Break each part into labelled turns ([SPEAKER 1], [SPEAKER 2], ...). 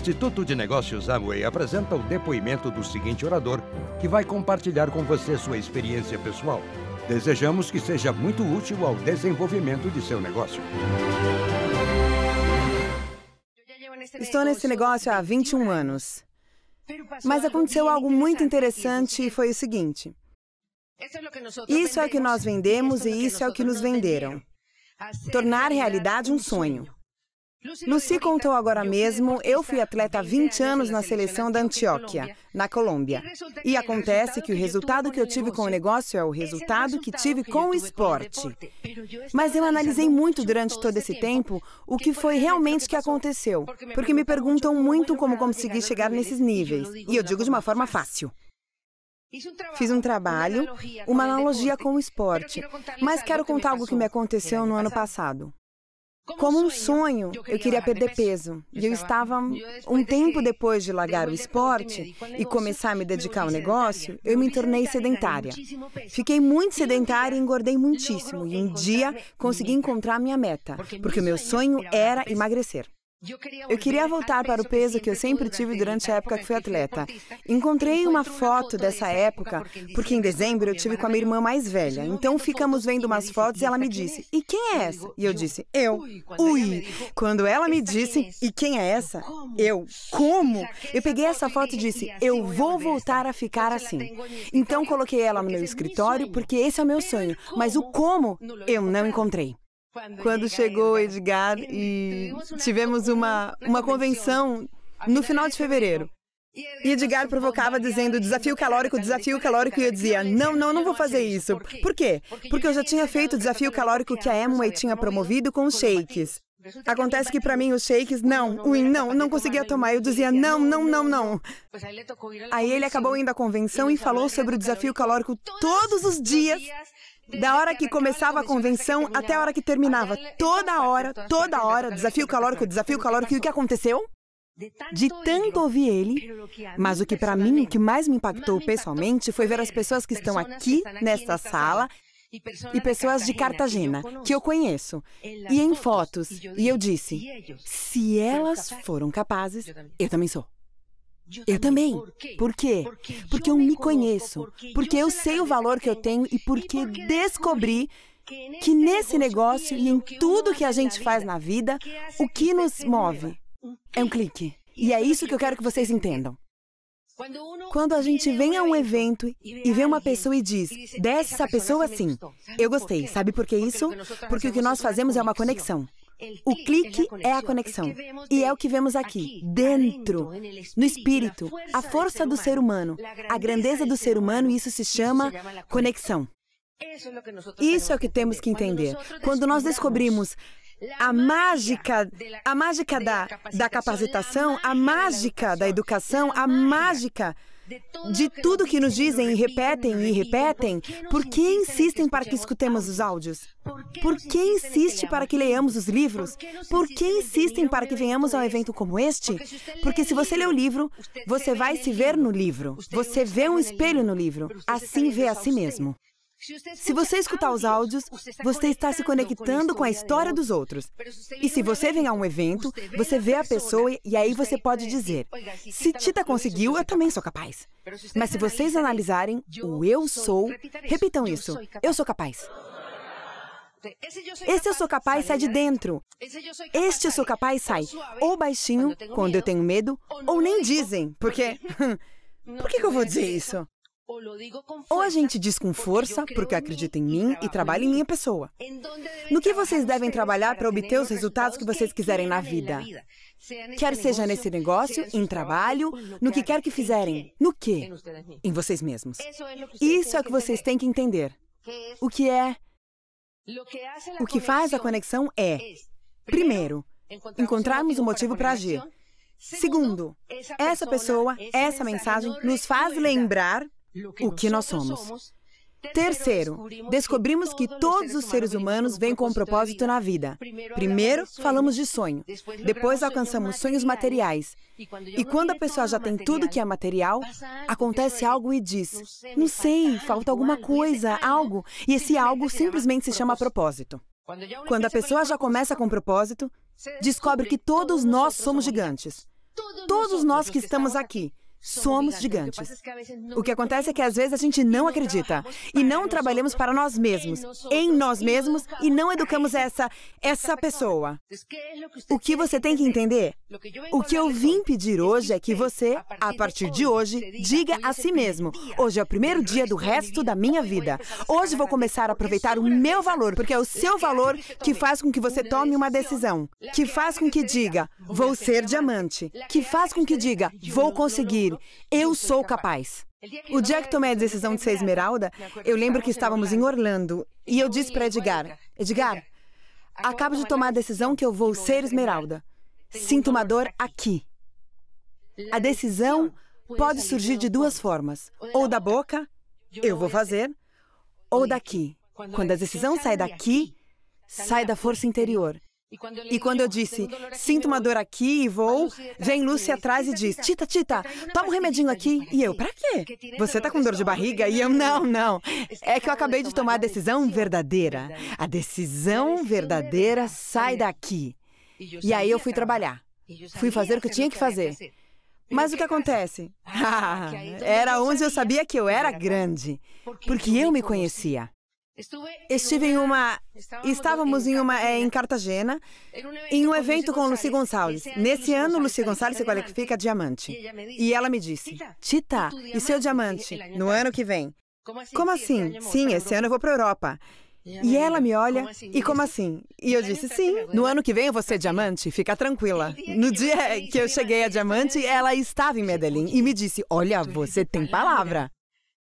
[SPEAKER 1] Instituto de Negócios Amway apresenta o depoimento do seguinte orador, que vai compartilhar com você sua experiência pessoal. Desejamos que seja muito útil ao desenvolvimento de seu negócio. Estou nesse negócio há 21 anos. Mas aconteceu algo muito interessante e foi o seguinte: isso é o que nós vendemos e isso é o que nos venderam. Tornar realidade um sonho. Luci contou agora mesmo, eu fui atleta há 20 anos na seleção da Antioquia, na Colômbia. E acontece que o resultado que eu tive com o negócio é, é o resultado que tive com o esporte. Mas eu analisei muito durante todo esse tempo o que foi realmente que aconteceu, porque me perguntam muito como consegui chegar nesses níveis, e eu digo de uma forma fácil. Fiz um trabalho, uma analogia com o esporte, mas quero contar algo que me aconteceu no ano passado. Como um sonho, eu queria perder peso. E eu estava, um tempo depois de largar o esporte e começar a me dedicar ao negócio, eu me tornei sedentária. Fiquei muito sedentária e engordei muitíssimo. E um dia consegui encontrar minha meta, porque o meu sonho era emagrecer. Eu queria voltar para o peso que eu sempre tive durante a época que fui atleta. Encontrei uma foto dessa época, porque em dezembro eu tive com a minha irmã mais velha. Então ficamos vendo umas fotos e ela me disse: E quem é essa? E eu disse: Eu. Ui! Quando ela me disse: E quem é essa? Eu. Como? Eu peguei essa foto e disse: Eu vou voltar a ficar assim. Então coloquei ela no meu escritório, porque esse é o meu sonho. Mas o como eu não encontrei quando chegou Edgar e tivemos uma, uma convenção no final de fevereiro. E Edgar provocava dizendo desafio calórico, desafio calórico, e eu dizia: não, não, não vou fazer isso. Por quê? Porque eu já tinha feito o desafio calórico que a Emway tinha promovido com os shakes. Acontece que para mim os shakes, não, o não, não conseguia tomar. Eu dizia não, não, não, não. Aí ele acabou indo à convenção e falou sobre o desafio calórico todos os dias da hora que começava a convenção até a hora que terminava. Toda hora, toda hora, desafio calórico, desafio calórico. E o que aconteceu? De tanto ouvir ele, mas o que para mim, o que mais me impactou pessoalmente foi ver as pessoas que estão aqui nesta sala e pessoas de Cartagena, que eu conheço, e em fotos. E eu disse: se elas foram capazes, eu também sou. Eu também. Por quê? Porque eu me conheço, porque eu sei o valor que eu tenho e porque descobri que nesse negócio e em tudo que a gente faz na vida, é o que nos move é um clique. E é isso que eu quero que vocês entendam. Quando a gente vem a um evento e vê uma pessoa e diz, dessa pessoa sim, eu gostei. Sabe por que isso? Porque o que é nós fazemos é uma conexão. O clique é, é a conexão. E é o que vemos aqui, dentro, no espírito, a força do ser humano, a grandeza do ser humano, e isso se chama conexão. Isso é o que temos que entender. Quando nós descobrimos a mágica, a mágica da, da capacitação, a mágica da educação, a mágica de tudo que nos dizem e repetem e repetem, por que insistem para que escutemos os áudios? Por que insiste para que leamos os livros? Por que insistem para que venhamos a um evento como este? Porque se você lê o livro, você vai se ver no livro. Você vê um espelho no livro. Assim vê é a si mesmo. Se você escutar os áudios, você está se conectando com a história dos outros. E se você vem a um evento, você vê a pessoa e aí você pode dizer: se Tita conseguiu, eu também tá? sou capaz. Mas se vocês analisarem o eu sou, repitam isso: eu sou capaz. Esse eu sou capaz sai de dentro. Este eu sou capaz sai ou baixinho, quando eu tenho medo, ou nem dizem, porque. Por que, que eu vou dizer isso? Ou a gente diz com força, porque acredita em mim e trabalha em minha pessoa. No que vocês devem trabalhar para obter os resultados que vocês quiserem na vida? Quer seja nesse negócio, em trabalho, no que quer que fizerem. No que? Em vocês mesmos. Isso é o que vocês têm que entender. O que é. O que faz a conexão é: primeiro, encontrarmos um motivo para agir. Segundo, essa pessoa, essa mensagem nos faz lembrar o que nós somos. Terceiro, descobrimos que todos os seres humanos vêm com um propósito na vida. Primeiro, falamos de sonho. Depois, alcançamos sonhos materiais. E quando a pessoa já tem tudo que é material, acontece algo e diz: Não sei, falta alguma coisa, algo. E esse algo simplesmente se chama propósito. Quando a pessoa já começa com propósito, descobre que todos nós somos gigantes. Todos nós que estamos aqui, somos gigantes. O que acontece é que às vezes a gente não acredita e não trabalhamos para nós mesmos, em nós mesmos e não educamos essa essa pessoa. O que você tem que entender? O que eu vim pedir hoje é que você, a partir de hoje, diga a si mesmo: hoje é o primeiro dia do resto da minha vida. Hoje vou começar a aproveitar o meu valor, porque é o seu valor que faz com que você tome uma decisão, que faz com que diga: vou ser diamante, que faz com que diga: vou conseguir dele: Eu sou é capaz. O é, dia que tomei a decisão de ser é, né? Esmeralda, eu lembro que estávamos em Orlando e então eu disse para Edgar: Edgar, acabo de tomar a decisão que eu vou ser Esmeralda. Sinto uma dor aqui. A decisão pode surgir de duas formas: ou da boca, eu vou fazer, ou daqui. Quando a decisão sai daqui, sai da força interior. E quando eu disse, sinto uma dor aqui e vou, tá vem Lúcia atrás e diz, Tita, Tita, tá toma um remedinho aqui. E eu, pra quê? Você tá com dor de barriga? Né? E eu, não, não. É que eu acabei de tomar a decisão verdadeira. A decisão é assim, né? verdadeira sai daqui. E aí eu fui trabalhar. Fui fazer o que eu tinha que fazer. Mas o que acontece? Ah, era onde eu sabia que eu era grande, porque eu me conhecia. Estive em uma. Estávamos em uma. É, em Cartagena, em um evento com Luci Gonçalves. Nesse ano, Luci Gonçalves se qualifica diamante. E ela me disse: Tita, e seu diamante? É no ano que vem. Como assim? assim? É sim, tá esse ano eu vou para a Europa. E ela me olha, e como assim? E eu disse, assim? é sim, no ano que vem eu vou ser diamante, fica tranquila. No dia que eu cheguei a diamante, ela estava em Medellín e me disse, olha, você tem palavra.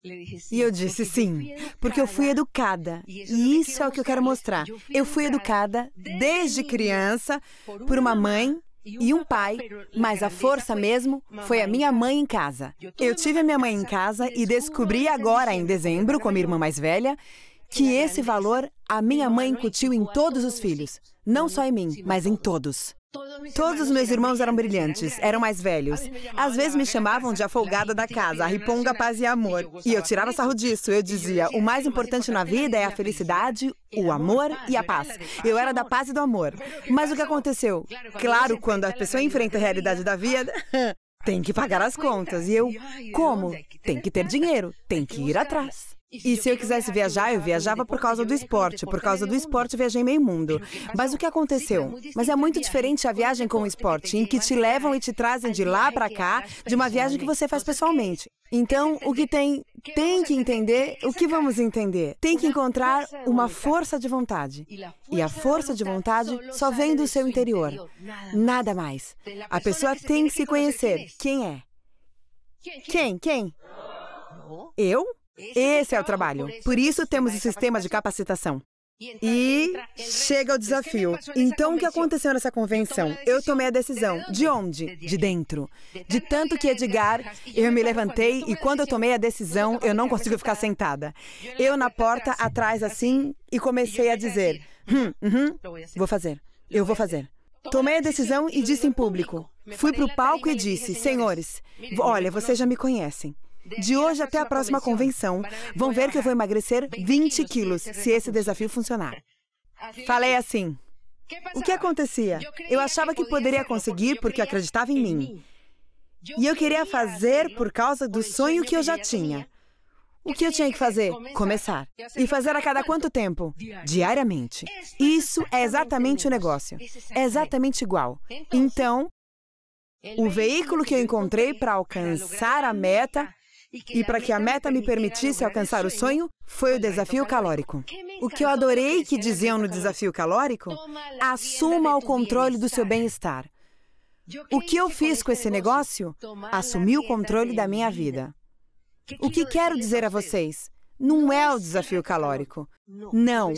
[SPEAKER 1] E eu disse sim, porque eu fui educada. E isso é o que eu quero mostrar. Eu fui educada desde criança por uma mãe e um pai, mas a força mesmo foi a minha mãe em casa. Eu tive a minha mãe em casa e descobri agora, em dezembro, com a minha irmã mais velha, que esse valor a minha mãe incutiu em todos os filhos. Não só em mim, mas em todos. Todos os meus irmãos eram brilhantes, eram mais velhos. Às vezes me chamavam de afogada da casa, a riponga paz e amor. E eu tirava sarro disso. Eu dizia: o mais importante na vida é a felicidade, o amor e a paz. Eu era da paz e do amor. Mas o que aconteceu? Claro, quando a pessoa enfrenta a realidade da vida. Tem que pagar as contas. E eu, como? É tem que ter dinheiro, tem que ir atrás. E se eu quisesse viajar, eu viajava por causa do esporte. Por causa do esporte, viajei meio mundo. Mas o que aconteceu? É Mas é muito diferente a viagem com o esporte, em que te levam e te trazem de lá para cá, de uma viagem que você faz pessoalmente. Então, o que tem tem que entender o que vamos entender. Tem que encontrar uma força de vontade. E a força de vontade só vem do seu interior. Nada mais. A pessoa tem que se conhecer. Quem é? Quem? Quem? Eu? Esse é o é trabalho. Por isso temos o sistema de capacitação. E então chega o desafio. Então, o que aconteceu nessa convenção? Eu tomei a decisão. De onde? De dentro. De tanto que Edgar, eu me levantei e quando eu tomei a decisão, eu não consigo ficar sentada. Eu na porta, atrás assim, e comecei a dizer: hum, vou fazer, eu vou fazer. Tomei a decisão e disse em público. Fui para o palco e disse: senhores, olha, vocês já me conhecem. De hoje até a próxima convenção, vão ver que eu vou emagrecer 20 quilos se esse desafio funcionar. Falei assim. O que acontecia? Eu achava que poderia conseguir porque eu acreditava em mim. E eu queria fazer por causa do sonho que eu já tinha. O que eu tinha que fazer? Começar. E fazer a cada quanto tempo? Diariamente. Isso é exatamente o negócio. É exatamente igual. Então, o veículo que eu encontrei para alcançar a meta e para que a meta me permitisse alcançar o sonho, foi o então né, desafio calórico. O que eu adorei que diziam no desafio calórico? Assuma o controle do seu bem-estar. O que eu fiz com esse negócio? Assumi o controle da minha vida. O que quero dizer a vocês? Não é, é o desafio calórico. Não, é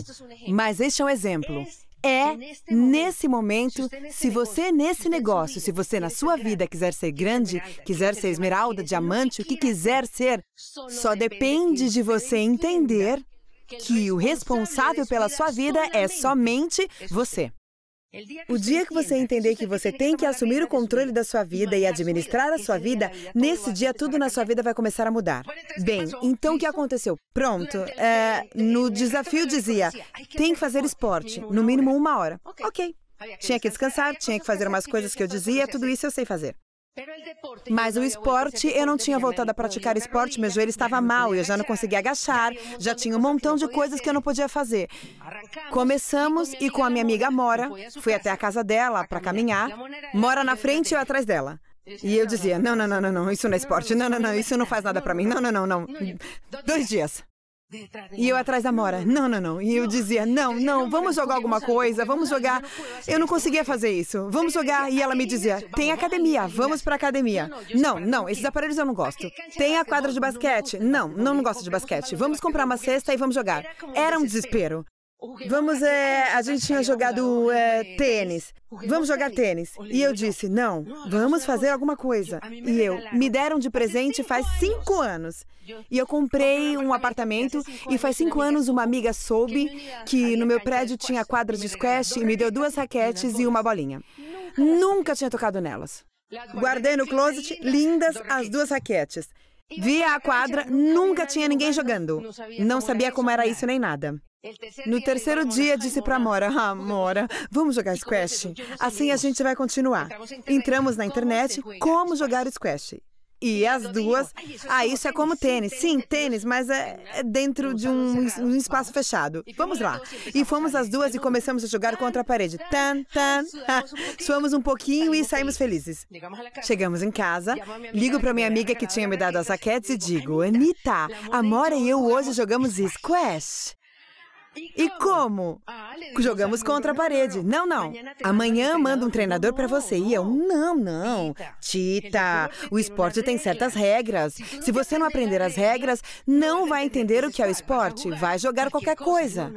[SPEAKER 1] mas este é um exemplo é nesse momento, se você nesse negócio, se você na sua vida quiser ser grande, quiser ser esmeralda, diamante, o que quiser ser, só depende de você entender que o responsável pela sua vida é somente você. O dia que você entender que você tem que assumir o controle da sua vida e administrar a sua vida, nesse dia tudo na sua vida vai começar a mudar. Bem, então o que aconteceu? Pronto, é, no desafio dizia, tem que fazer esporte, no mínimo uma hora. Ok. Tinha que descansar, tinha que fazer umas coisas que eu dizia, tudo isso eu sei fazer. Mas o esporte, eu não tinha voltado a praticar esporte, meu joelho estava mal, eu já não conseguia agachar, já tinha um montão de coisas que eu não podia fazer. Começamos e com a minha amiga Mora, fui até a casa dela para caminhar, Mora na frente e eu atrás dela. E eu dizia: não, não, não, não, não, isso não é esporte, não, não, não, isso não faz nada para mim, não, não, não, não. Dois dias. E eu atrás da Mora, não, não, não. E eu dizia, é não, não, vamos jogar alguma coisa, vamos jogar. Eu não conseguia fazer isso. Vamos jogar. E ela me dizia, tem academia, vamos né? pra academia. Não, não, esses aparelhos eu não gosto. Tem a quadra de basquete? Não, não, não gosto de basquete. Vamos comprar uma cesta e vamos jogar. Era um desespero. Vamos, é, é a gente tinha jogado é, né? tênis. Vamos jogar tênis. E eu disse, não, vamos fazer alguma coisa. E eu, me deram de presente faz cinco anos. E eu comprei um apartamento e faz cinco anos uma amiga soube que no meu prédio tinha quadras de squash e me deu duas raquetes e uma bolinha. Nunca tinha tocado nelas. Guardei no closet, lindas as duas raquetes. Via a quadra, nunca tinha ninguém jogando. Não sabia como era isso nem nada. No terceiro dia, disse para Mora: Ah, Mora, vamos jogar squash? Assim a gente vai continuar. Entramos na internet como jogar squash. E as duas. Ah, isso é como tênis. Sim, é tênis, mas é né? dentro de um, um espaço fechado. Vamos lá. E fomos as duas e começamos a jogar contra a parede. Tan, tan. Suamos um pouquinho tá e saímos felizes. Chegamos em casa, é ligo para minha amiga que tinha me é dado as raquetes e digo: Anitta, Amora e eu hoje jogamos squash. E como? Ah, Jogamos contra a parede. Não, não. Amanhã manda um treinador para você. E eu, não, não. Tita, o né, esporte tem certas regras. Se você tá não aprender as regras, não vai entender o que é o esporte. Vai jogar qualquer assim? coisa.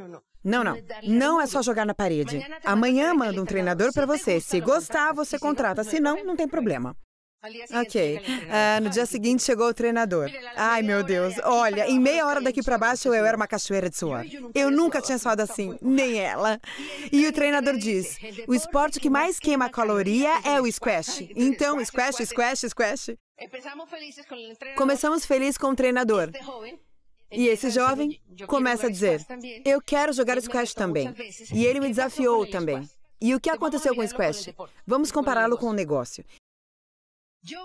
[SPEAKER 1] Não, não. Não é só jogar na parede. Amanhã manda um treinador para você. Se gostar, você contrata. Se não, não tem problema. É assim, é ok. Assim, ah, no ah, dia seguinte chegou o treinador. Ai, meu Deus. É assim, Olha, em meia hora daqui para baixo eu era uma cachoeira de suor. Eu nunca tinha suado assim, nem ela. E o treinador diz: o esporte que mais queima caloria é o squash. Então, squash, squash, squash. Começamos felizes com o treinador. E esse jovem começa a dizer: Eu quero jogar squash também. E ele me desafiou também. E o que aconteceu com o squash? Vamos compará-lo com um negócio.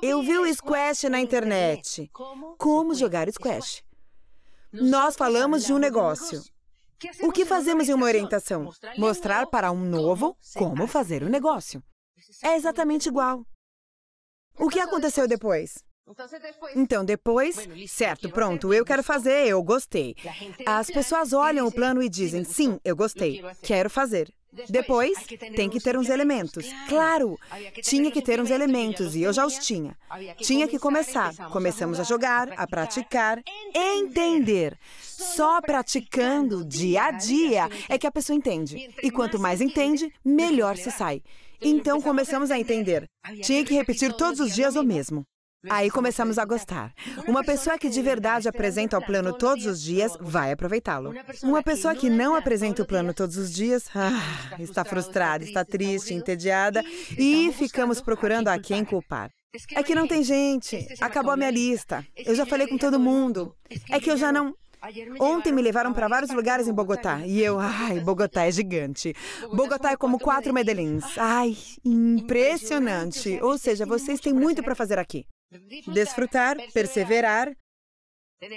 [SPEAKER 1] Eu vi o squash na internet. Como jogar squash? Nós falamos de um negócio. É o que fazemos em uma orientação? Mostrar para um novo como tá. fazer o um negócio. É exatamente igual. O que então, então, aconteceu então, depois? Então, depois, certo, pronto, eu quero fazer, eu gostei. As pessoas olham o plano e dizem, sim, eu gostei, quero fazer. Depois, tem que ter uns elementos. Claro, tinha que ter uns elementos e eu já os tinha. Tinha que começar. Começamos a jogar, a praticar, entender. Só praticando dia a dia é que a pessoa entende. E quanto mais entende, melhor se sai. Então, então começamos a entender. Tinha que repetir todos os dias o mesmo. Aí começamos a gostar. Uma pessoa que de verdade apresenta o plano todos os dias vai aproveitá-lo. Uma pessoa que não é apresenta o plano todos os dias ah, tá está frustrada, está triste, tá entediada e ficamos procurando a quem culpar. É que é não tem gente, acabou a minha lista, eu já falei com todo mundo, é que eu já não. Ontem me levaram para vários lugares em Bogotá e eu, ai, Bogotá é gigante. Bogotá é como é quatro Medellins. Ai, impressionante. Ou seja, vocês têm muito para fazer aqui desfrutar, perseverar,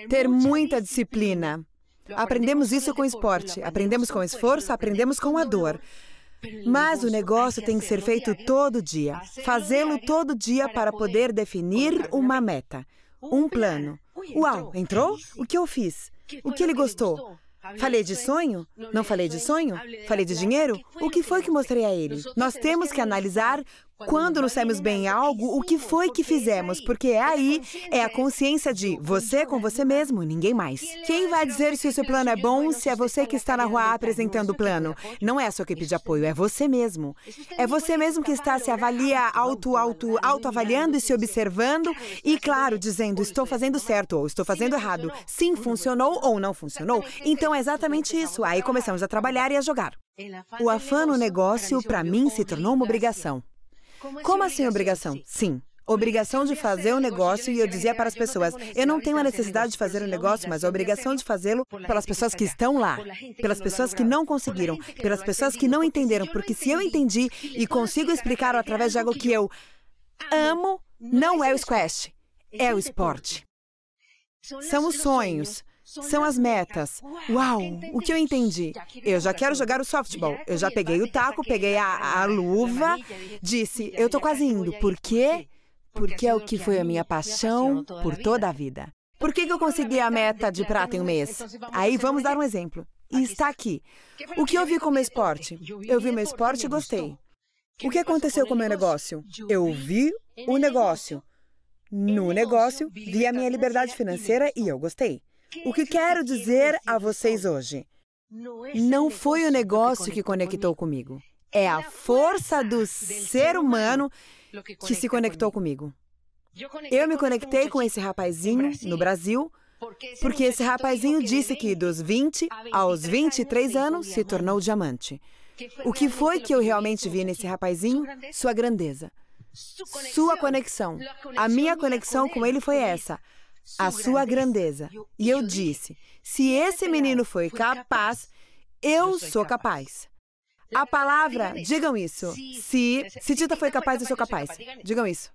[SPEAKER 1] ter muita disciplina. Aprendemos isso com esporte, aprendemos com esforço, aprendemos com a dor. Mas o negócio tem que ser feito todo dia. Fazê-lo todo dia para poder definir uma meta, um plano. Uau, entrou? O que eu fiz? O que ele gostou? Falei de sonho? Não falei de sonho? Falei de dinheiro? O que foi que mostrei a ele? Nós temos que analisar quando nos temos bem algo, o que foi que fizemos? É porque é aí, é, é a né? consciência de você com é você mesmo, ninguém mais. Quem vai dizer se o seu plano é bom se é você que está na rua apresentando o plano? Não é a que pede apoio, é você mesmo. É você mesmo que está se avalia, auto, auto, autoavaliando e se observando e, claro, dizendo estou fazendo certo ou estou fazendo errado. Sim, funcionou ou não funcionou. Então é exatamente tá isso. Aí começamos a trabalhar e a jogar. O afã no negócio, para mim, se tornou uma obrigação. Como assim, Como assim obrigação? Sim obrigação de fazer o negócio e eu dizia para as pessoas, eu não tenho a necessidade de fazer o negócio, mas a obrigação de fazê-lo pelas pessoas que estão lá, pelas pessoas que não conseguiram, pelas pessoas que não entenderam, porque se eu entendi e consigo explicar através de algo que eu amo, não é o squash, é o esporte. São os sonhos, são as metas. Uau, o que eu entendi? Eu já quero jogar o softball. Eu já peguei o taco, peguei a, a luva, disse, eu tô quase indo. Por quê? Porque é o que foi a minha paixão por toda a vida. Por que, que eu consegui a meta de prata em um mês? Aí vamos dar um exemplo. E está aqui. O que eu vi com meu esporte? Eu vi meu esporte e gostei. O que aconteceu com o meu negócio? Eu vi o negócio. No negócio, vi a minha liberdade financeira e eu gostei. O que quero dizer a vocês hoje? Não foi o negócio que conectou comigo. É a força do ser humano que se conectou comigo. Eu me conectei com esse rapazinho no Brasil, porque esse rapazinho disse que dos 20 aos 23 anos se tornou diamante. O que foi que eu realmente vi nesse rapazinho? Sua grandeza. Sua conexão. A minha conexão com ele foi essa a sua grandeza. E eu disse: se esse menino foi capaz, eu sou capaz. A palavra, digam isso. Se, se Tita foi capaz, eu sou capaz. Digam isso.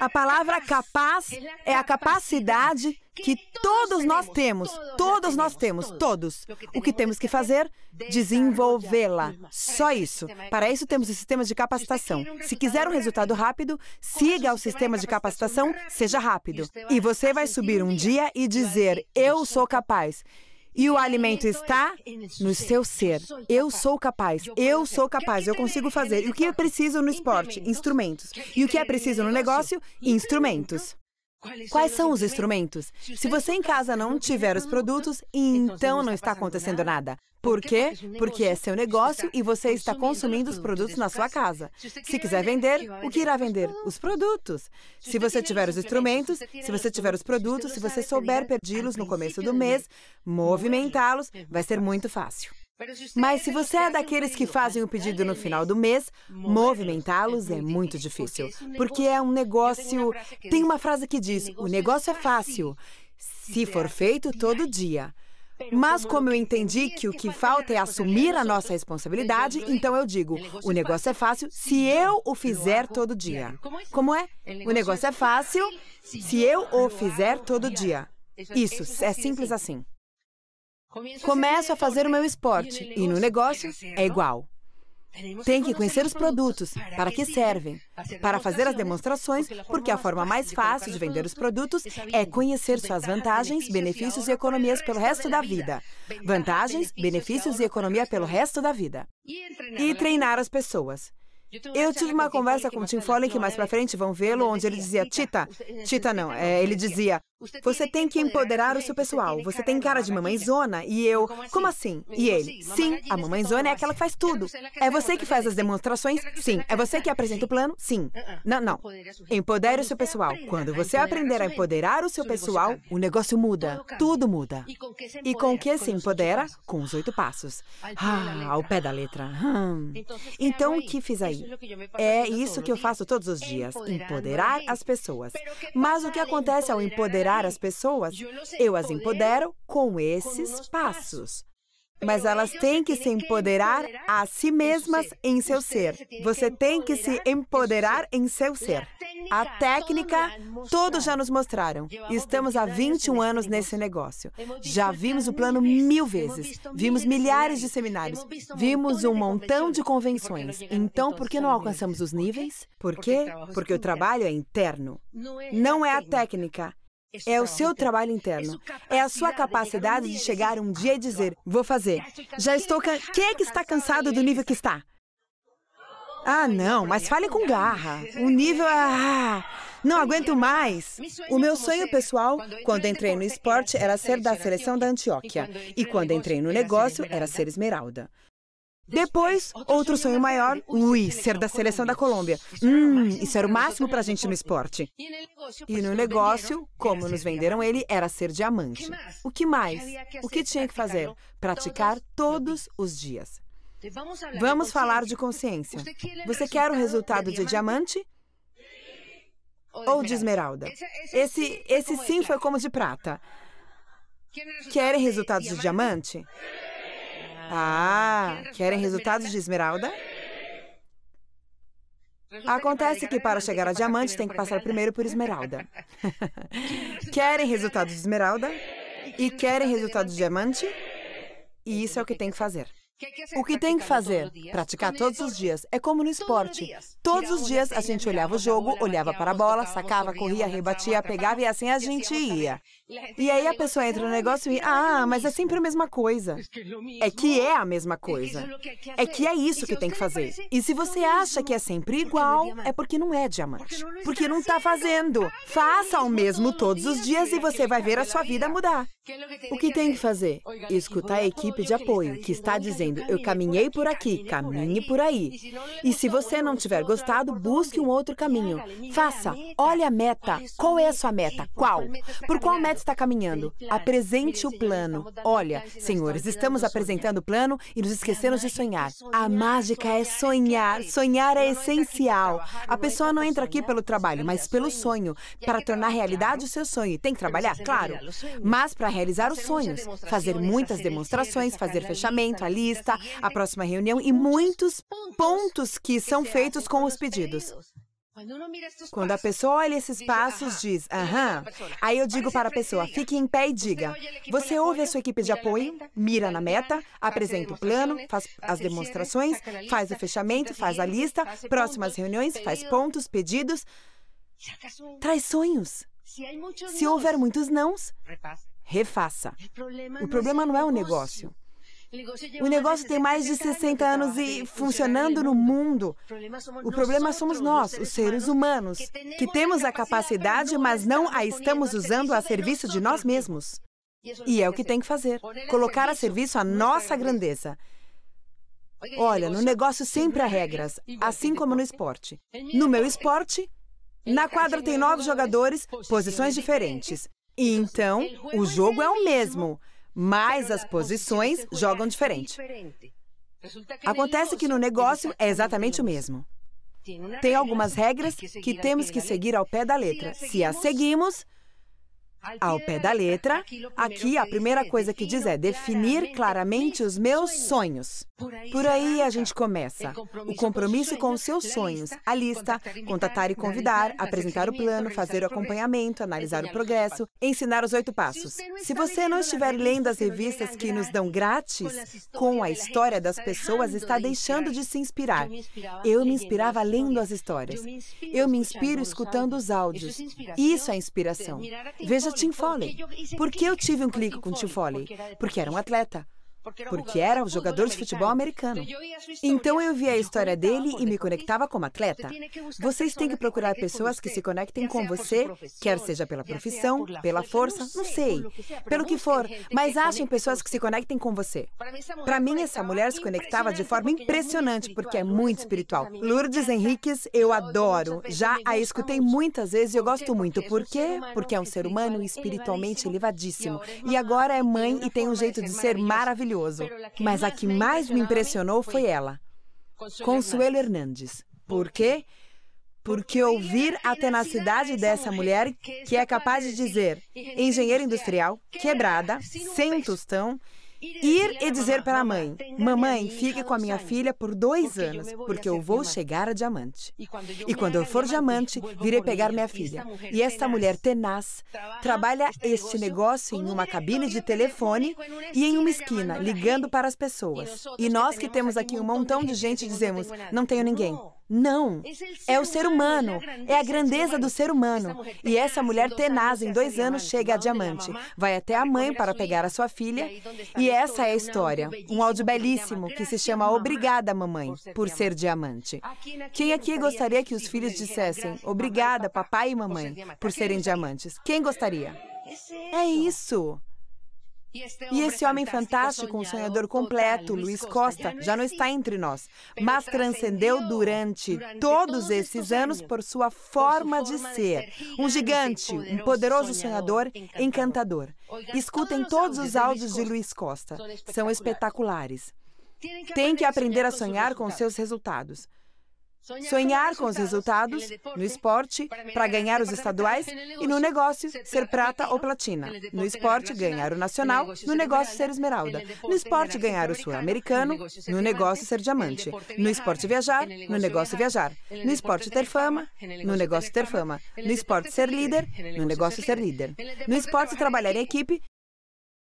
[SPEAKER 1] A palavra capaz é, é a capacidade que todos nós temos, todos nós temos, todos. O que temos que fazer? Desenvolvê-la. Só isso. Para isso temos o sistema de capacitação. Se quiser um resultado rápido, siga o sistema de capacitação, seja rápido. E você vai subir um dia e dizer: Eu sou capaz. E o alimento está no seu ser. Eu sou capaz, eu sou capaz, eu consigo fazer. E o que é preciso no esporte? Instrumentos. E o que é preciso no negócio? Instrumentos. Quais são os instrumentos? Se você em casa não tiver os então tá produtos, então, então não está acontecendo nada. Por quê? Porque é seu negócio e você está consumindo os produtos na sua casa. Se quiser vender, o que irá então tá vender? Os produtos. Se você tiver os instrumentos, se você tiver os produtos, se você souber pedi-los no começo do é mês, movimentá-los, é vai ser muito fácil. Mas se você é daqueles que fazem o pedido no é final do mês, movimentá-los é, é muito difícil, porque é um é negócio. Tem uma frase que diz: o negócio é fácil, se for feito todo dia. Mas como eu entendi que o que falta é assumir a nossa responsabilidade, então eu digo: o negócio é fácil se eu o fizer todo dia. Como é? O negócio é fácil se eu o fizer todo dia. Isso, é simples assim. Começo a fazer o meu esporte e no negócio é igual. Tem que conhecer os produtos, para que servem, para fazer as demonstrações, é porque a forma mais fácil de vender os produtos é conhecer suas vantagens, benefícios e economias pelo resto da vida. Vantagens, benefícios e economia pelo resto da vida. E treinar as pessoas. Eu tive uma conversa com o Tim Foley que mais pra frente vão é vê-lo, onde ele dizia, Tita, Tita não, é, ele dizia, você tem que empoderar o seu pessoal. Você tem cara de mamãezona e eu. Como assim? assim? E ele? Assim? Sim, a mamãezona é aquela que faz tudo. É, é você que faz as demonstrações? Sim. É você que apresenta o plano? Sim. Não, não. Empodere o seu pessoal. Quando você aprender a empoderar o seu pessoal, o negócio muda. Tudo muda. E com o que se empodera? Com os oito passos. Ah, ao pé da letra. Hum. Então, o que fiz aí? É isso que eu faço todos os dias: empoderar as pessoas. Mas o que acontece ao empoderar? empoderar as pessoas, eu as empodero com esses passos. Mas elas têm que se empoderar a si mesmas em seu ser. Você tem que se empoderar em seu ser. A técnica, todos já nos mostraram. Estamos há 21 anos nesse negócio. Já vimos o plano mil vezes. Vimos milhares de seminários. Vimos um montão de convenções. Então, por que não alcançamos os níveis? Por quê? Porque o trabalho é interno. Não é a técnica, é o seu trabalho interno. É a sua capacidade de chegar um dia e dizer: vou fazer. Já estou. Can... Quem é que está cansado do nível que está? Ah, não, mas fale com garra. O nível é. Ah, não aguento mais. O meu sonho pessoal, quando entrei no esporte, era ser da seleção da Antioquia. E quando entrei no negócio, era ser esmeralda. Depois, outro sonho maior, ui, ser da seleção da Colômbia. É hum, isso era o máximo pra gente no esporte. E no negócio, como nos venderam ele, era ser diamante. O que mais? O que tinha que fazer? Praticar todos os dias. Vamos falar de consciência. Você quer o resultado de diamante? Ou de esmeralda? Esse, esse sim foi como de prata. Querem resultados de diamante? Ah, tá tá querem resultados de esmeralda? Acontece que para chegar a diamante tem que passar primeiro por esmeralda. querem resultados de esmeralda? E querem resultados de diamante? E isso é o que tem que fazer. O que tem que fazer? Praticar todos os dias. É como no esporte. Todos os dias a gente olhava o jogo, olhava para a bola, sacava, corria, rebatia, pegava e assim a assim gente né? ia. E aí a pessoa entra no negócio e, ah, mas é sempre a mesma coisa. É, é, é, é que é a mesma coisa. É que é isso que tem que fazer. E se você acha que é sempre igual, é porque não é diamante. Porque não está tá fazendo. Faça o mesmo todos os dias e você vai ver a sua vida mudar. O que tem que fazer? Escutar a equipe de apoio, que está dizendo, eu caminhei por aqui, caminhe por aí. E se você não tiver gostado, busque um outro caminho. Faça, olha a meta. Qual é a sua meta? Qual? Por qual meta internet está caminhando. Apresente o plano. Olha, senhores, estamos apresentando o plano e nos esquecemos de é sonhar. A é mágica é sonhar. É sonhar é essencial. A pessoa não entra aqui pelo trabalho, mas pelo sonho. Para tornar realidade né? o seu sonho. Tem que trabalhar, claro. Mas para realizar os sonhos, fazer muitas demonstrações, fazer fechamento, a lista, assim, a né? próxima reunião e muitos pontos que são feitos com os pedidos. Quando a pessoa olha esses passos, diz, aham. Aí eu digo para a pessoa, fique em pé e diga, você ouve a sua equipe de apoio, mira na meta, apresenta o plano, faz as né, demonstrações, faz o fechamento, faz a lista, próximas reuniões, faz pontos, pedidos, traz sonhos. Se houver muitos nãos, refaça. O problema é não é o negócio. O negócio tem mais de 60 anos e funcionando no mundo. O problema somos nós, os seres humanos, que temos a capacidade, mas não a estamos usando a serviço de nós mesmos. E é, é o que tem que fazer: colocar a serviço a nossa grandeza. Olha, no negócio sempre há regras, assim como no esporte. No meu esporte, na quadra tem nove jogadores, posições diferentes. Então, então o jogo é o mesmo mas as posições jogam é diferente. Acontece que no negócio é exatamente o mesmo. Tem algumas regras que temos que seguir ao pé da letra. Se as seguimos, ao pé da letra, aqui a primeira coisa que diz é definir claramente os meus sonhos. Por aí a gente começa. O compromisso com os seus sonhos, a lista, contatar e convidar, apresentar o plano, fazer o acompanhamento, analisar o progresso, ensinar os oito passos. Se você não estiver lendo as revistas que nos dão grátis, com a história das pessoas, está deixando de se inspirar. Eu me inspirava lendo as histórias. Eu me inspiro escutando os áudios. Isso é inspiração. Veja Tim Foley. Por que eu tive um clique com Tim Foley? Porque era um atleta porque era um jogador de futebol americano. Então eu via a história dele e me conectava como atleta. Vocês têm que procurar pessoas que se conectem com você, quer seja pela profissão, pela força, não sei, pelo que for, mas achem pessoas que se conectem com você. Para mim, essa mulher se conectava de forma impressionante, porque é muito espiritual. Lourdes Henriquez, eu adoro. Já a escutei muitas vezes e eu gosto muito. Por quê? Porque é um ser humano espiritualmente elevadíssimo. E agora é mãe e tem um jeito de ser maravilhoso maravilhoso, mas a que mais me impressionou foi ela, Consuelo Hernandes. Por quê? Porque ouvir é a tenacidade dessa mulher que é capaz de dizer engenheiro industrial, quebrada, sem tostão, ir e dizer para a mãe: Mamãe, fique com a minha filha por dois anos, porque eu vou chegar a diamante. E quando eu for diamante, virei pegar minha filha. E esta mulher tenaz trabalha este negócio em uma cabine de telefone e em uma esquina, é ligando para as pessoas. E nós que temos aqui um montão de gente dizemos: Não tenho ninguém. Não, é o é ser humano, é a grandeza do ser humano. E essa mulher tenaz, em dois anos, chega a diamante. Vai até a mãe é para pegar a sua filha. E essa é a história. Um áudio belíssimo que se chama Obrigada, Mamãe, por ser diamante. Quem aqui gostaria que os filhos dissessem Obrigada, papai e mamãe, por serem diamantes? Quem é gostaria? É isso. E esse homem fantástico, um sonhador completo, Luiz Costa, já não está entre nós, mas transcendeu durante todos esses anos por sua forma de ser. Um gigante, um poderoso sonhador, encantador. Escutem todos os áudios de Luiz Costa, são espetaculares. Tem que aprender a sonhar com seus resultados. Sonhar com os resultados no esporte para ganhar os estaduais e no negócio ser prata ou então, platina. No esporte, ganhar o nacional, é é é no negócio, ser esmeralda. No esporte, ganhar o sul-americano, no negócio, ser diamante. No esporte, viajar, no negócio, viajar. No esporte, ter fama, no negócio, ter fama. No esporte, ser líder, no negócio, ser líder. No esporte, trabalhar em equipe,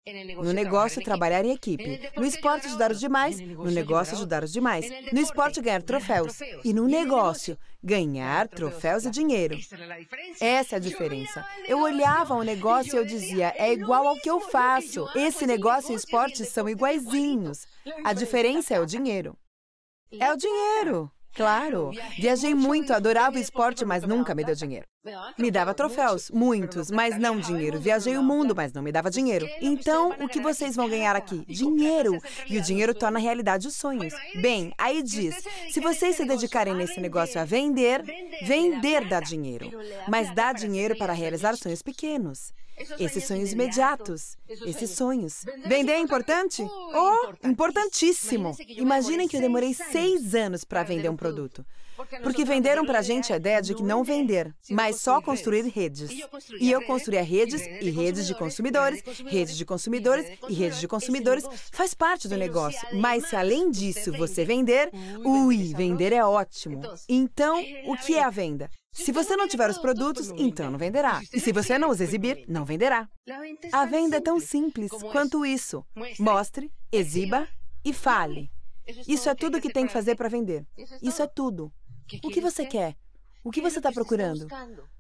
[SPEAKER 1] é no negócio, é trabalhar em equipe. É no esporte, ajudar os demais. No negócio, ajudar os demais. No esporte, ganhar troféus. E no negócio, ganhar troféus e tá. dinheiro. Essa é a diferença. Eu olhava o negócio e eu dizia, é igual ao que eu faço. Esse negócio e esporte são iguaizinhos. A diferença é o dinheiro. É o dinheiro. Claro, viajei muito, adorava esporte, mas nunca me deu dinheiro. Me dava troféus, muitos, mas não dinheiro. Viajei o mundo, mas não me dava dinheiro. Então, o que vocês vão ganhar aqui? Dinheiro! E o dinheiro torna realidade os sonhos. Bem, aí diz: se vocês se dedicarem nesse negócio a vender, vender dá dinheiro. Mas dá dinheiro para realizar sonhos pequenos. Esses sonhos imediatos, esses sonhos. Vender é importante? Oh, importantíssimo! Imaginem que eu demorei seis anos para vender um produto. Porque venderam para a gente a ideia de que não é vender, mas só construir redes. E eu construía redes e redes de consumidores, redes de consumidores e redes de consumidores, faz parte do negócio. Mas se além disso você vender, ui, tá vender é ótimo. Então, então o que é, é a venda? Se você não tiver os produtos, então não venderá. E se você não os exibir, não venderá. A venda é tão simples quanto isso. Mostre, exiba e fale. Isso é tudo o que tem que fazer para vender. Isso é tudo. O que você quer? O que você está procurando?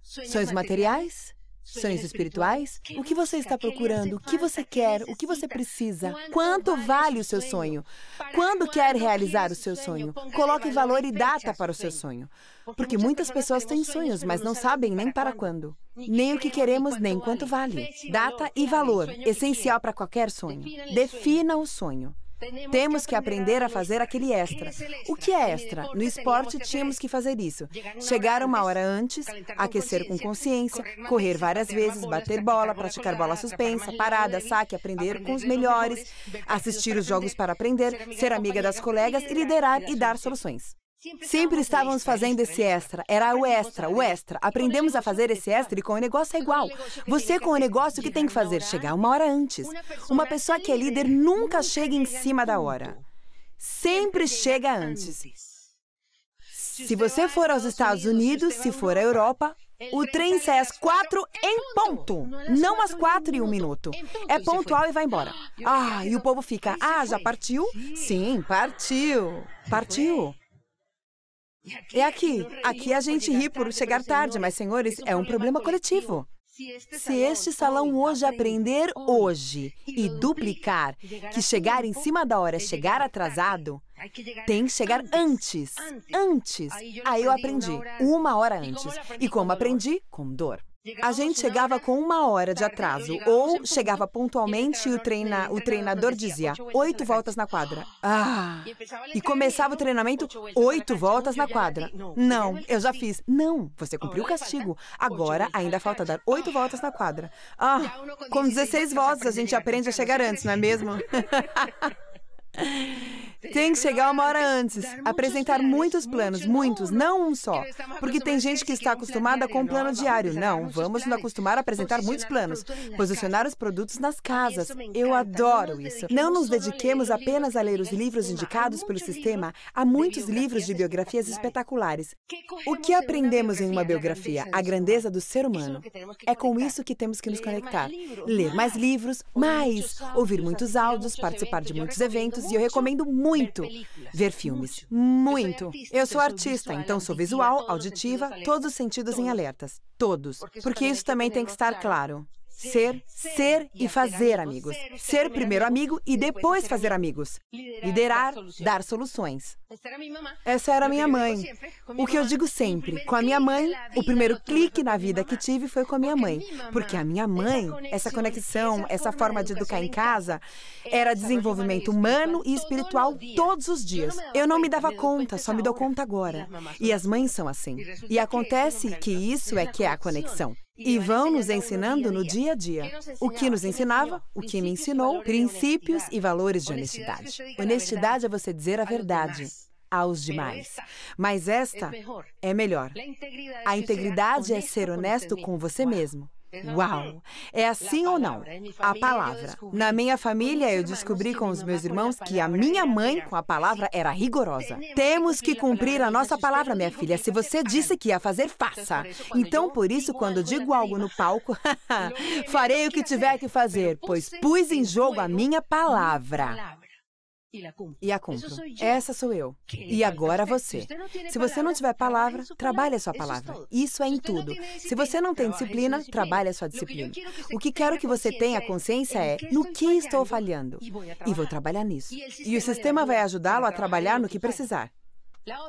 [SPEAKER 1] Sonhos materiais? Sonhos espirituais? O que você está procurando? O que você quer? O que você precisa? Quanto vale o seu sonho? Quando quer realizar o seu sonho? Coloque valor e data para o seu sonho. Porque muitas pessoas têm sonhos, mas não sabem nem para quando. Nem o que queremos, nem quanto vale. Data e valor, essencial é. para qualquer sonho. Defina o sonho. Temos que aprender a fazer aquele extra. O que é extra? No esporte tínhamos que fazer isso. Chegar uma hora antes, aquecer com consciência, correr várias vezes, bater bola, praticar bola suspensa, parada, saque, aprender com os melhores, assistir os jogos para aprender, ser amiga das colegas e liderar e dar soluções. Sempre estávamos fazendo esse extra. Era o extra, o extra. Aprendemos a fazer esse extra e com o negócio é igual. Você com o negócio, o que tem que fazer? Chegar uma hora antes. Uma é pessoa que é líder nunca chega em cima da hora. Sempre chega antes. Se você for aos Estados Unidos, se for à Europa, o trem sai às quatro em ponto, não é às quatro e um minuto. É pontual e vai embora. Ah, e o ah, povo fica, ah, já partiu? Sim, partiu. Partiu. É aqui. Aqui a gente ri por chegar tarde, mas, senhores, é um problema coletivo. Se este salão hoje aprender hoje e duplicar que chegar em cima da hora, é chegar atrasado, tem que chegar antes, antes. Aí eu aprendi, uma hora antes. E como aprendi? Com dor. A gente chegava né? com uma hora de tá, atraso, ou chegava pontualmente e o, treina, o treinador dizia oito voltas na quadra. Ah! E começava o treinamento oito voltas na quadra. Não, eu já fiz. Não, você cumpriu o castigo. Agora ainda falta dar oito voltas na quadra. Ah, com 16 voltas a gente aprende a chegar antes, não é mesmo? Tem que chegar uma hora antes, apresentar muitos planos, muitos, não um só. Porque tem gente que está acostumada com um plano diário. Não, vamos nos acostumar a apresentar muitos planos, posicionar os produtos nas ah, casas. Eu adoro isso. Não nos dediquemos apenas a ler os livros indicados pelo sistema. Há muitos livros de biografias espetaculares. O que aprendemos em uma biografia? A né? grandeza do ser é humano. É com isso que temos que nos conectar. Ler mais livros, mais, ouvir muitos áudios, participar de muitos eventos, e eu recomendo muito muito ver filmes. Muito. Eu sou artista, então sou visual, auditiva, todos os sentidos em alertas. Todos. Porque isso também tem que estar claro. Ser, ser e fazer amigos. Ser primeiro amigo e depois fazer amigos. Liderar, dar soluções. Essa era minha mãe. O que eu digo sempre, com a minha mãe, o primeiro clique na vida que tive foi com a minha mãe. Porque a minha mãe, essa conexão, essa forma de educar em casa, era desenvolvimento humano e espiritual todos os dias. Eu não me dava conta, só me dou conta agora. E as mães são assim. E acontece que isso é que é a conexão e vão nos ensinando no dia a dia. O que nos ensinava, o que me ensinou, princípios e valores de honestidade. É honestidade é você dizer a verdade aos demais. Mas esta é melhor. É a integridade é ser honesto com você mesmo. Uau! É assim ou não? A palavra. Na minha família, eu descobri com os meus irmãos que a minha mãe, com a palavra, era rigorosa. Temos que cumprir a nossa palavra, minha filha. Se você disse que ia fazer, faça. Então, por isso, quando digo algo no palco, farei o que tiver que fazer, pois pus em jogo a minha palavra. E a cumpro. Essa sou eu. E agora você. Se você não tiver palavra, trabalhe a sua palavra. Isso é em tudo. Se você não tem disciplina, trabalhe a sua disciplina. O que quero que você tenha consciência é no que estou falhando. E vou trabalhar nisso. E o sistema vai ajudá-lo a trabalhar no que precisar.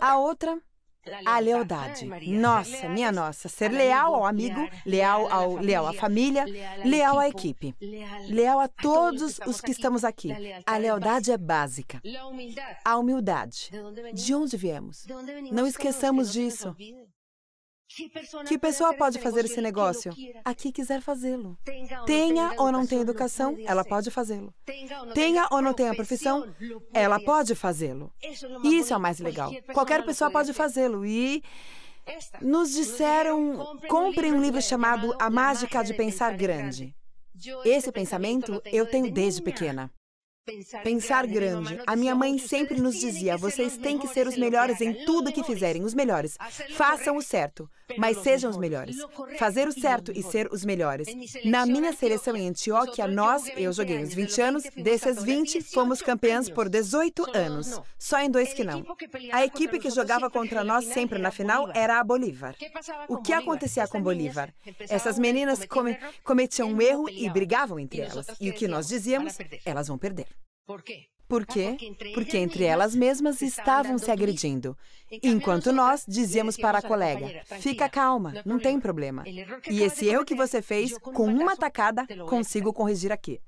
[SPEAKER 1] A outra a lealdade. Nossa, minha nossa. Ser leal ao amigo, leal, ao, leal à família, leal à equipe, leal a todos os que estamos aqui. A lealdade é básica. A humildade. De onde viemos? Não esqueçamos disso. Que pessoa pode fazer esse negócio? A que quiser fazê-lo. Tenha ou não tenha educação, ela pode fazê-lo. Tenha ou não tenha profissão, ela pode fazê-lo. Isso é o mais legal. Qualquer pessoa pode fazê-lo e nos disseram: comprem um livro chamado A Mágica de Pensar Grande. Esse pensamento eu tenho desde pequena. Pensar grande. A minha mãe sempre nos dizia: vocês têm que ser os melhores em tudo que fizerem, os melhores. Façam o certo, mas sejam os melhores. Fazer o certo e ser os melhores. Na minha seleção em Antioquia, nós, eu joguei os 20 anos, desses 20, fomos campeãs por 18 anos. Só em dois que não. A equipe que jogava contra nós sempre na final era a Bolívar. O que acontecia com Bolívar? Essas meninas come cometiam um erro e brigavam entre elas. E o que nós dizíamos? Elas vão perder. Por ah, quê? Porque entre elas mesmas estavam se agredindo, enquanto nós dizíamos para a colega: fica calma, não tem problema. E esse erro que você fez, com uma tacada, consigo corrigir aqui.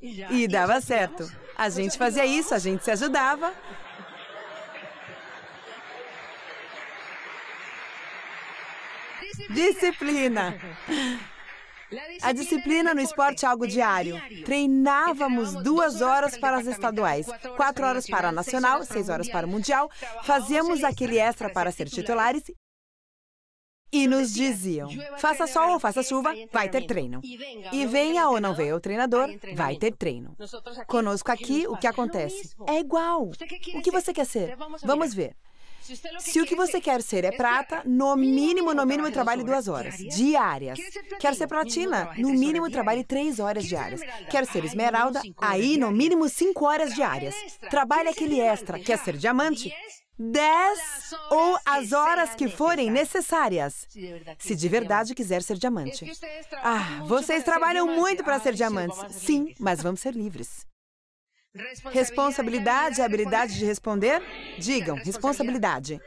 [SPEAKER 1] E dava certo. A gente fazia isso, a gente se ajudava. Disciplina! A disciplina no esporte é algo diário. Treinávamos duas horas para as estaduais, quatro horas para a nacional, seis horas para o mundial. Fazíamos aquele extra para ser titulares e nos diziam: faça sol ou faça chuva, vai ter treino. E venha ou não venha o treinador, vai ter treino. Conosco aqui, o que acontece? É igual. O que você quer ser? Vamos ver. Se o que você quer ser é prata, é no mínimo, no mínimo, trabalhe duas horas diárias. Quer ser platina? No mínimo, trabalhe três horas diárias. Quer ser esmeralda? Aí, no mínimo, cinco horas diárias. Trabalhe aquele extra. Quer ser diamante? Dez ou as horas que forem necessárias, se de verdade quiser ser diamante. Ah, vocês trabalham ah, muito para ser diamantes. Sim, mas vamos ser livres. Responsabilidade e habilidade de responder? Digam, responsabilidade.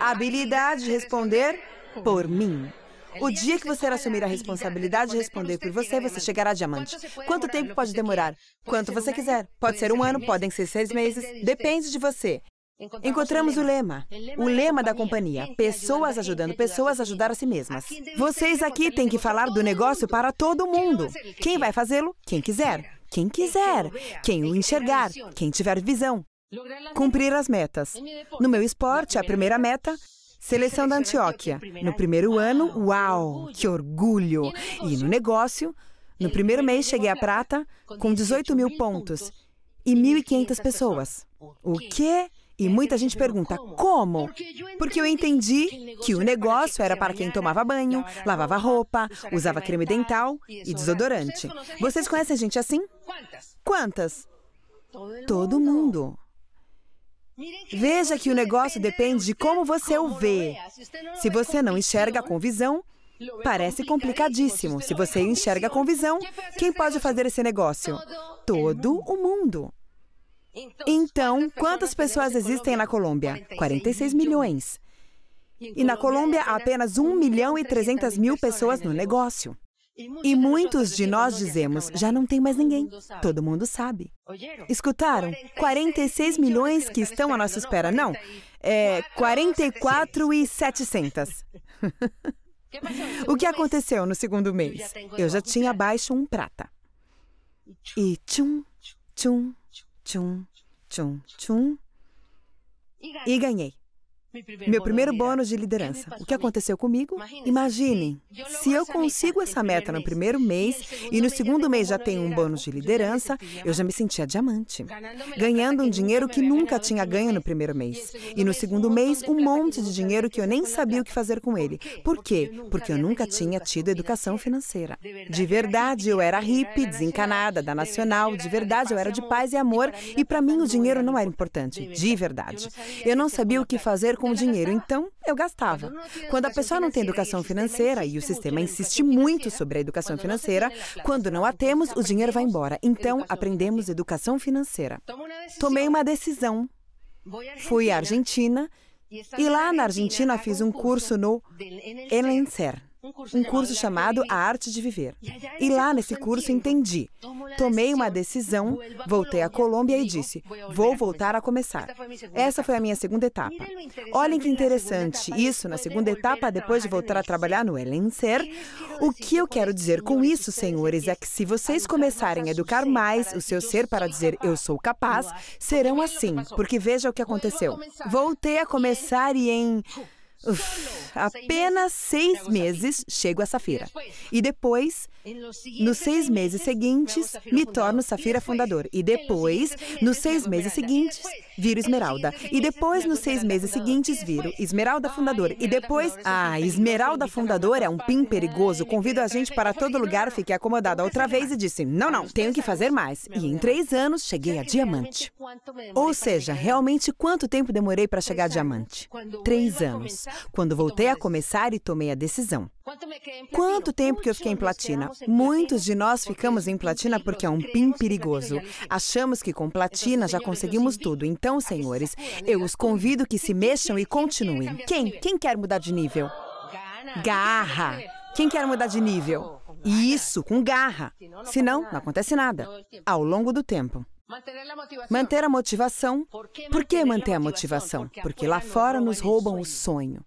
[SPEAKER 1] habilidade de responder por mim. O dia que você assumir a responsabilidade de responder por você, você chegará a diamante. Quanto tempo pode demorar? Quanto você quiser. Pode ser um ano, podem ser seis meses, depende de você. Encontramos o lema, o lema da companhia, pessoas ajudando pessoas a ajudar a si mesmas. Vocês aqui têm que falar do negócio para todo mundo. Quem vai fazê-lo? Quem quiser quem quiser, quem o enxergar, quem tiver visão. Cumprir as metas. No meu esporte, a primeira meta Seleção da Antioquia. No primeiro ano, uau, que orgulho! E no negócio, no primeiro mês cheguei à prata com 18 mil pontos e 1.500 pessoas. O quê? E muita gente pergunta como? Porque eu entendi que o negócio era para quem tomava banho, lavava roupa, usava creme dental e desodorante. Vocês conhecem gente assim? Quantas? Todo mundo. Veja que o negócio depende de é, como você o vê. É. Se é você não enxerga com visão, parece complicadíssimo. Se você enxerga com visão, quem pode fazer esse negócio? Todo o mundo. Então, então, quantas pessoas existem na Colômbia? 46 milhões. E na Colômbia, há apenas 1 milhão e 300 mil pessoas no negócio. E muitos de nós dizemos, já não tem mais ninguém. Todo mundo sabe. Escutaram? 46 milhões que estão à nossa espera. Não, é 44 e 700. o que aconteceu no segundo mês? Eu já tinha abaixo um prata. E tchum, tchum, 중, 중, 중. 이강예. Meu primeiro bônus de liderança. O que aconteceu comigo? Imaginem, se eu consigo essa meta no primeiro mês e no segundo mês já tenho um bônus de liderança, eu já me sentia diamante, ganhando um dinheiro que nunca tinha ganho no primeiro mês. E no segundo mês, um monte de dinheiro que eu nem sabia o que fazer com ele. Por quê? Porque eu nunca tinha tido educação financeira. De verdade, eu era hippie, desencanada, da nacional, de verdade, eu era de paz e amor, e para mim o dinheiro não era importante, de verdade. Eu não sabia o que fazer com com o dinheiro, então eu gastava. Quando a pessoa não tem educação financeira, e o sistema insiste muito sobre a educação financeira, quando não a temos, o dinheiro vai embora. Então aprendemos educação financeira. Tomei uma decisão. Fui à Argentina e lá na Argentina fiz um curso no Elencer um curso chamado A Arte de Viver. E lá nesse curso entendi. Tomei uma decisão, voltei à Colômbia e disse: vou voltar a começar. Essa foi a minha segunda etapa. Olhem que interessante, isso na segunda etapa, depois de voltar a trabalhar no Elencer. O que eu quero dizer com isso, senhores, é que se vocês começarem a educar mais o seu ser para dizer eu sou capaz, serão assim, porque veja o que aconteceu. Voltei a começar e em Uf, apenas seis meses chego a Safira. E depois nos seis meses seguintes, me torno Safira fundador. E depois, nos seis meses seguintes, viro Esmeralda. E depois, nos seis meses seguintes, viro Esmeralda fundador. E depois, ah, Esmeralda fundador é um pin perigoso. Convido a gente para todo lugar, fiquei acomodada outra vez e disse, não, não, tenho que fazer mais. E em três anos, cheguei a diamante. Ou seja, realmente, quanto tempo demorei para chegar a diamante? Três anos. Quando voltei a começar e tomei a decisão. Quanto tempo que eu fiquei em platina? Muitos de nós ficamos em platina porque é um PIN perigoso. Achamos que com platina já conseguimos tudo. Então, senhores, eu os convido que se mexam e continuem. Quem? Quem quer mudar de nível? Garra! Quem quer mudar de nível? E isso com garra. Senão, não acontece nada. Ao longo do tempo. Manter a motivação. Por que manter a motivação? Porque lá fora nos roubam o sonho.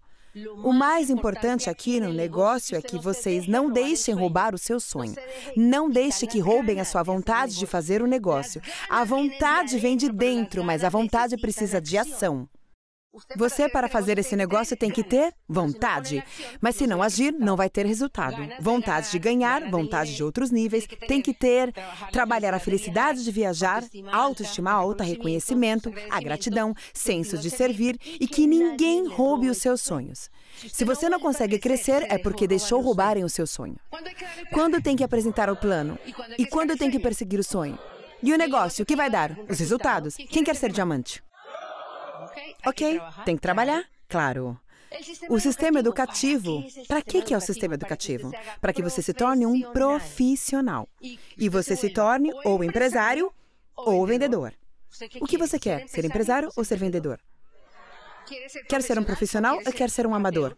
[SPEAKER 1] O mais importante é aqui no negócio é que vocês não deixem roubar o seu sonho. Não deixe que roubem a sua é vontade de fazer o ah, negócio. A vontade vem de dentro, mas né? a vontade precisa de ação. Você, para fazer esse negócio, tem que ter vontade. Mas se não agir, não vai ter resultado. Vontade de ganhar, vontade de outros níveis, tem que ter, então, trabalhar a felicidade de viajar, autoestima alta, reconhecimento, a gratidão, senso de servir e que ninguém roube os seus sonhos. Se você não consegue crescer, é porque deixou roubarem o seu sonho. Quando tem que apresentar o plano? E quando tem que perseguir o sonho? E o negócio, o que vai dar? Os resultados. Quem quer ser diamante? Ok, tem que trabalhar, claro. O sistema educativo, para que, que é o sistema educativo? Para que você se torne um profissional. E você se torne ou empresário ou vendedor. O que você quer? Ser empresário ou ser vendedor? Quer ser um profissional ou quer ser um amador?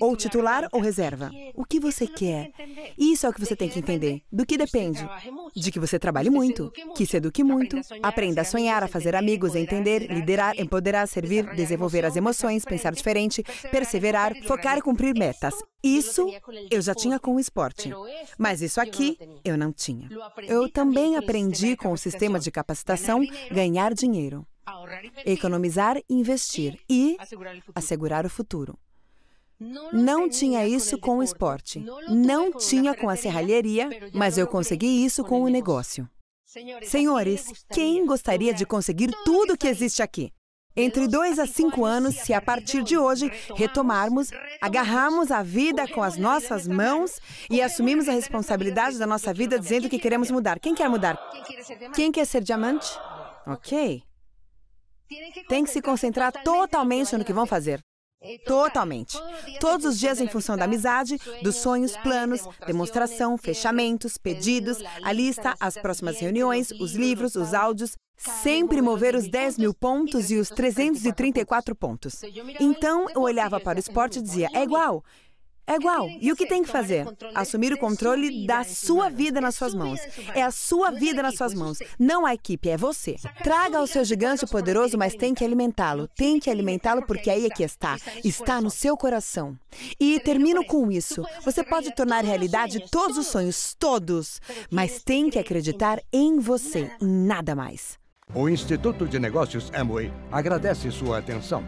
[SPEAKER 1] Ou titular ou reserva. O que você quer. Isso é o que você tem que entender. Do que depende? De que você trabalhe muito, que se eduque muito, aprenda a sonhar, a fazer amigos, a entender, liderar, empoderar, servir, desenvolver as emoções, pensar diferente, perseverar, focar e cumprir metas. Isso eu já tinha com o esporte, mas isso aqui eu não tinha. Eu também aprendi com o sistema de capacitação ganhar dinheiro, economizar, investir e assegurar o futuro. Não tinha isso com o esporte. Não tinha com a serralheria, mas eu consegui isso com o negócio. Senhores, quem gostaria de conseguir tudo o que existe aqui? Entre dois a cinco anos, se a partir de hoje retomarmos, agarramos a vida com as nossas mãos e assumimos a responsabilidade da nossa vida dizendo que queremos mudar. Quem quer mudar? Quem quer ser diamante? Ok. Tem que se concentrar totalmente no que vão fazer. Então, Totalmente. Todos os dias em função da amizade, dos sonhos, planos, demonstração, fechamentos, pedidos, a lista, as próximas reuniões, os livros, os áudios, sempre mover os 10 mil pontos e os 334 pontos. Então eu então, olhava para o esporte e dizia: é igual. É igual. E o que tem que fazer? Assumir o controle da sua é vida nas suas mãos. É a sua vida nas suas mãos. Não a equipe, é você. Traga o seu gigante poderoso, mas tem que alimentá-lo. Tem que alimentá-lo porque aí é que está. Está no seu coração. E termino com isso. Você pode tornar realidade todos os sonhos, todos, mas tem que acreditar em você, em nada mais. O Instituto de Negócios Amway agradece sua atenção.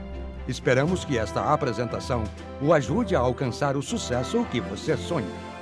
[SPEAKER 1] Esperamos que esta apresentação o ajude a alcançar o sucesso que você sonha.